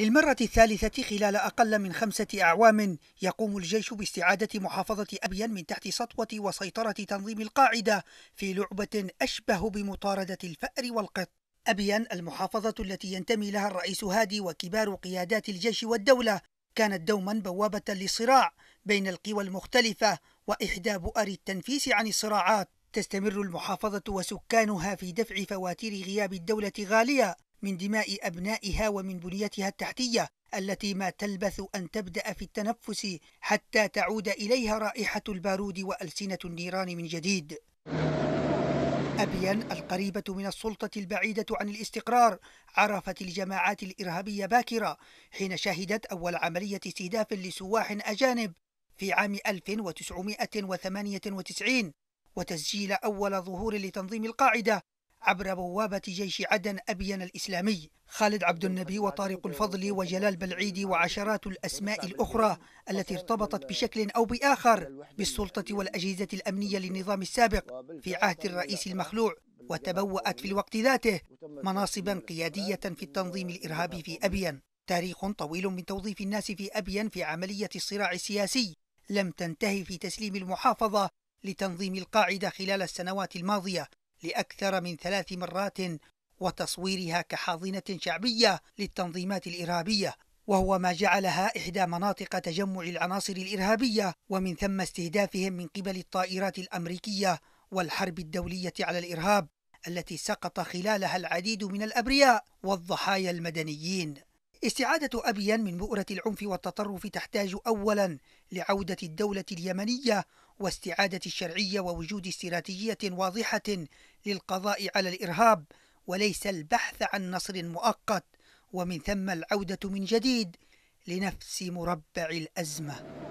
للمرة الثالثة خلال أقل من خمسة أعوام يقوم الجيش باستعادة محافظة أبين من تحت سطوة وسيطرة تنظيم القاعدة في لعبة أشبه بمطاردة الفأر والقط أبين المحافظة التي ينتمي لها الرئيس هادي وكبار قيادات الجيش والدولة كانت دوما بوابة للصراع بين القوى المختلفة وإحدى بؤر التنفيس عن الصراعات تستمر المحافظة وسكانها في دفع فواتير غياب الدولة غالية من دماء أبنائها ومن بنيتها التحتية التي ما تلبث أن تبدأ في التنفس حتى تعود إليها رائحة البارود وألسنة النيران من جديد أبين القريبة من السلطة البعيدة عن الاستقرار عرفت الجماعات الإرهابية باكرة حين شهدت أول عملية استهداف لسواح أجانب في عام 1998 وتسجيل أول ظهور لتنظيم القاعدة عبر بوابة جيش عدن أبين الإسلامي خالد عبد النبي وطارق الفضل وجلال بلعيدي وعشرات الأسماء الأخرى التي ارتبطت بشكل أو بآخر بالسلطة والأجهزة الأمنية للنظام السابق في عهد الرئيس المخلوع وتبوأت في الوقت ذاته مناصبا قيادية في التنظيم الإرهابي في أبين تاريخ طويل من توظيف الناس في أبين في عملية الصراع السياسي لم تنتهي في تسليم المحافظة لتنظيم القاعدة خلال السنوات الماضية لأكثر من ثلاث مرات وتصويرها كحاضنة شعبية للتنظيمات الإرهابية وهو ما جعلها إحدى مناطق تجمع العناصر الإرهابية ومن ثم استهدافهم من قبل الطائرات الأمريكية والحرب الدولية على الإرهاب التي سقط خلالها العديد من الأبرياء والضحايا المدنيين استعادة أبيان من بؤرة العنف والتطرف تحتاج أولا لعودة الدولة اليمنية واستعادة الشرعية ووجود استراتيجية واضحة للقضاء على الإرهاب وليس البحث عن نصر مؤقت ومن ثم العودة من جديد لنفس مربع الأزمة